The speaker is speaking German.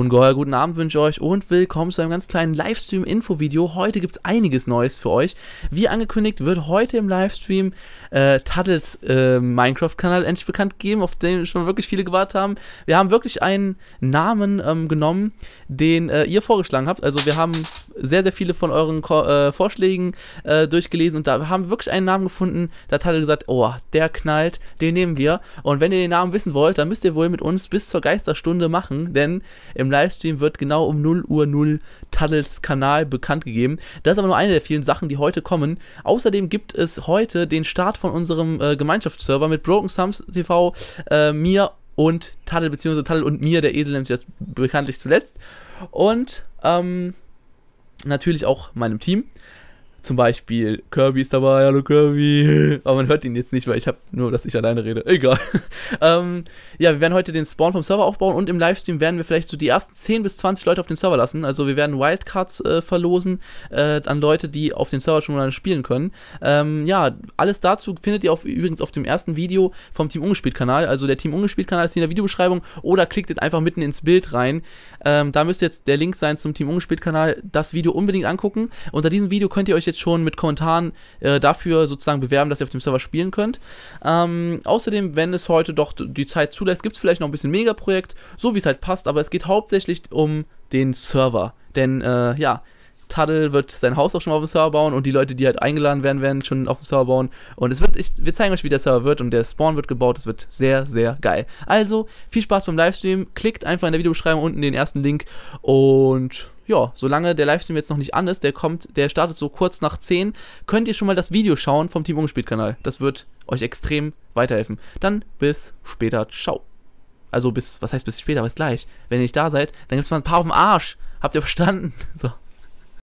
Ungeheuer guten Abend wünsche ich euch und willkommen zu einem ganz kleinen Livestream-Info-Video. Heute gibt es einiges Neues für euch. Wie angekündigt wird heute im Livestream äh, Tuttles äh, Minecraft-Kanal endlich bekannt gegeben, auf den schon wirklich viele gewartet haben. Wir haben wirklich einen Namen ähm, genommen, den äh, ihr vorgeschlagen habt. Also wir haben sehr, sehr viele von euren Ko äh, Vorschlägen äh, durchgelesen und da haben wir wirklich einen Namen gefunden. Da hat er gesagt, oh, der knallt, den nehmen wir. Und wenn ihr den Namen wissen wollt, dann müsst ihr wohl mit uns bis zur Geisterstunde machen, denn im Livestream wird genau um 0 Uhr 0 Taddels Kanal bekannt gegeben. Das ist aber nur eine der vielen Sachen, die heute kommen. Außerdem gibt es heute den Start von unserem äh, Gemeinschaftsserver mit Broken Sums TV, äh, mir und Taddel, beziehungsweise Taddel und mir, der Esel nennt sich jetzt bekanntlich zuletzt. Und ähm, natürlich auch meinem Team, zum Beispiel Kirby ist dabei, hallo Kirby. Aber man hört ihn jetzt nicht, weil ich habe nur, dass ich alleine rede. Egal. ähm, ja, wir werden heute den Spawn vom Server aufbauen und im Livestream werden wir vielleicht so die ersten 10 bis 20 Leute auf den Server lassen. Also wir werden Wildcards äh, verlosen äh, an Leute, die auf dem Server schon mal spielen können. Ähm, ja, alles dazu findet ihr auf, übrigens auf dem ersten Video vom Team Ungespielt-Kanal. Also der Team Ungespielt-Kanal ist hier in der Videobeschreibung oder klickt jetzt einfach mitten ins Bild rein. Ähm, da müsste jetzt der Link sein zum Team Ungespielt-Kanal. Das Video unbedingt angucken. Unter diesem Video könnt ihr euch jetzt jetzt schon mit Kommentaren äh, dafür sozusagen bewerben, dass ihr auf dem Server spielen könnt. Ähm, außerdem, wenn es heute doch die Zeit zulässt, gibt es vielleicht noch ein bisschen Megaprojekt, so wie es halt passt, aber es geht hauptsächlich um den Server. Denn äh, ja, Taddle wird sein Haus auch schon auf dem Server bauen und die Leute, die halt eingeladen werden, werden schon auf dem Server bauen. Und es wird, ich, wir zeigen euch, wie der Server wird und der Spawn wird gebaut. Es wird sehr, sehr geil. Also, viel Spaß beim Livestream. Klickt einfach in der Videobeschreibung unten den ersten Link und ja, solange der Livestream jetzt noch nicht an ist, der kommt, der startet so kurz nach 10, könnt ihr schon mal das Video schauen vom Team Ungespielt Kanal. Das wird euch extrem weiterhelfen. Dann bis später, ciao. Also bis, was heißt bis später, bis gleich. Wenn ihr nicht da seid, dann gibt es mal ein paar auf dem Arsch. Habt ihr verstanden? So.